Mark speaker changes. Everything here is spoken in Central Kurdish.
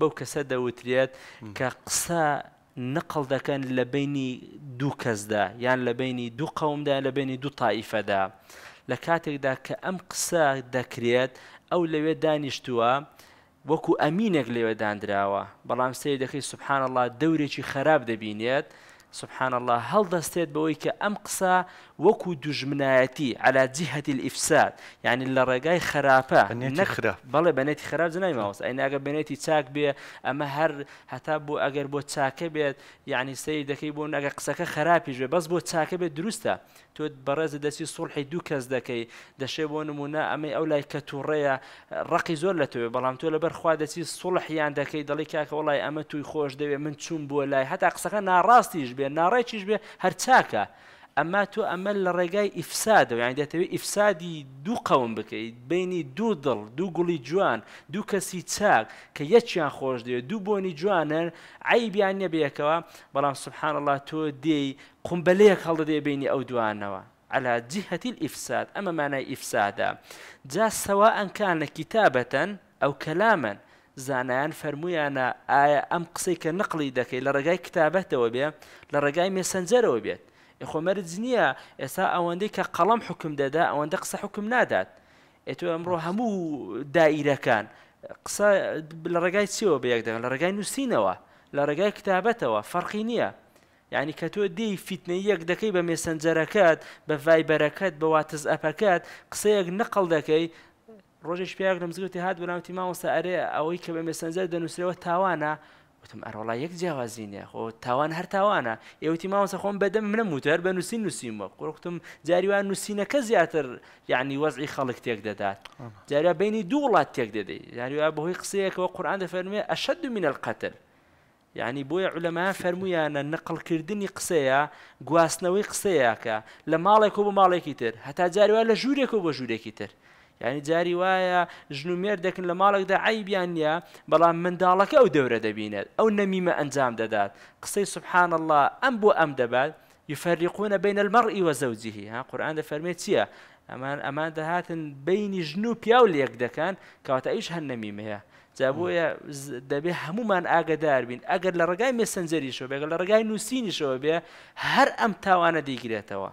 Speaker 1: بەو کەسە دەوترێت کە قسە نقل دەکەن لە بینی دوو کەسدا یان لە بینی دوو قەومدا لە بینی دوو تاائیفەدا لە کاتێکدا کە ئەم قسە دەکرێت ئەو لەوێ دانیشتووە وەکو ئەمینێک لێوێ دانراوە بەڵام سێ دەکەی سبحان الله دەورێکی خەراب دەبینێت سبحان الله هل دەستێت بەوەی کە ئەم قسە وەکو دوژمنایەتی على جهة الإفساد يعني اللي ڕێگای خراپە نەخرا بەڵێ بەنێتی خراپ جنای ماوەست ئەین ئەگە بنێتی چاک بێ ئەمە هەر هەتا بۆ ئەگەر بۆ بو بێت یعنی سی دەکەی بۆ نەگە قسەکە خراپیش بێ بەس بۆ چاکە بێت دروستە تۆ بەڕێز دەستی سڵحی دوو کەس دەکەی دەشێ بۆ نمونە ئەمەی ئەو لای کە تووڕەیە ڕقی زۆر لە توێ بەڵام تۆ لەبەر خوا دسي صلح يعني دكي کاکە والله أما توی خۆش دەوێ من تشوم بۆ لای هەتا قسەکە ناڕاستیش بێ بێ ناڕێکیش بێ هەرچاکە ئەما تۆ ئەمە لە ڕێگای ئیفسادەوە یان دەتەوێت ئیفسادی دوو قەوم بکەیت بینی دوو دڵ دوو گوڵی جوان دوو کەسی چاک کە یەکیان خۆش دەوێت دوو بۆنی جوانن عیبیان نەبیەکەوە بەڵام سبحان الله تۆ دێی قمبلەیەک هەڵدەدێ بینی ئەو دوانەوە على جهة الإفساد أما معنى إفسادا جاء سواء كان كتابة أو كلاما زانایان فەرمویانە ئایا ئەم قسەی کە نقلی دەکەی لە ڕێگای کتابەتەوە بێ لە ڕێگای مێسەنجەرەوە بێت خۆمەرج نییە ئێستا ئەوەندەی کە قەڵم حکم دەدا ئەوەندە قسە حکم نادات ئێتۆ ئەمڕۆ هەموو دائیرەکان قسە لە ڕێگای چیەوە بەیەک دەگەن لە ڕێگای نووسینەوە لە ڕێگای کتابەتەوە فەرقی نییە یعنی کە تۆ دی فیتنە یەک دەکەی بە مێسەنجەرەکەت بە ڤایبەرەکەت بە واتز ئەپەکەت قسەیەک نەقل دەکەی ڕۆژێک پیاک لە مزگوتی ما بەناوتی ماوەسە ئەرێ ئەوەی کە بە مێسەنجەر دەنووسرەوە تاوانە وتم ئەرۆڵا یەک جیاوازینە خۆ تاوان هەر تاوانە ئێوتی ماوەسە خۆم بەدەم منە موتەر بە نووسی نووسیمە قڕختم جاریوان نووسینەکە زیاتر یعنی وەزعی خەڵک تێک دەدات جاریا بینی دوو وڵات تێک دەدەی یاریوا بەهۆی قسەیەکەوە قورآان دەفەرمێ ئەشەد دو منە القەتل یعنی بۆیە علەما فەرمویانە نەقلکردنی قسەیە گواستنەوەی قسەیەکە لە ماڵێک لما بە ماڵێکی تر يتر حتى جاري ولا جوري بە ژوورێکی كيتر یعنی جاری وایە ژنومێر دەکن لە ماڵێکدا عیبیان نیە بەڵام منداڵەکە ئەو دەورە دەبینێت ئەو نەمیمە ئەنجام دەدات قسەی سبحان الله ئەم بۆ ئەم دەبات يفرقون بين المرء وزوجه ها قرآن دەفەرمێت چییە؟ ئەمان ئەمان دەهاتن بینی ژن و پیا و لێک دەکەن کەواتە ئیش هەر نەمیمەیە جابۆیە دەبێ هەمومان ئاگدار بین ئەگەر لە ڕگای مێسەنجەریشەوە بێگەل لە ڕگای نووسینیشەوە بێ هەر ئەم تاوانە دیگرێتەوە.